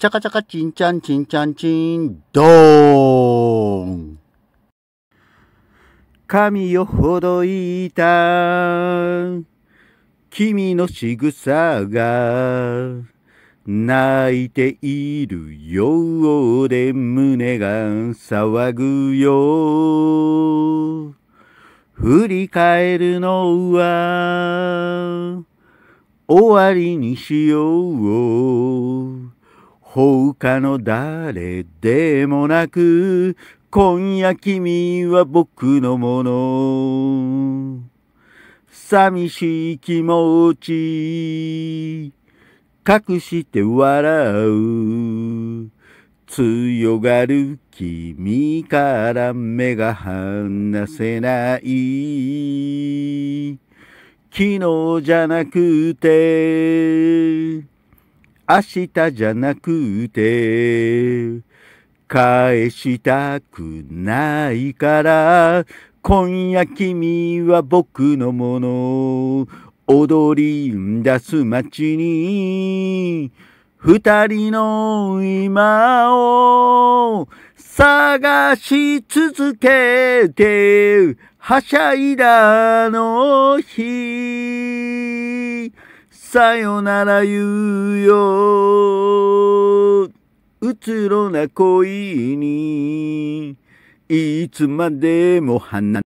チャカチャカチンチャンチンチャンチン、ドーン髪をほどいた君の仕草が泣いているようで胸が騒ぐよ振り返るのは終わりにしよう他の誰でもなく、今夜君は僕のもの。寂しい気持ち、隠して笑う。強がる君から目が離せない。昨日じゃなくて、明日じゃなくて、返したくないから、今夜君は僕のもの、踊り出す街に、二人の今を探し続けて、はしゃいだの日。さよなら言うよ。うつろな恋に、いつまでも花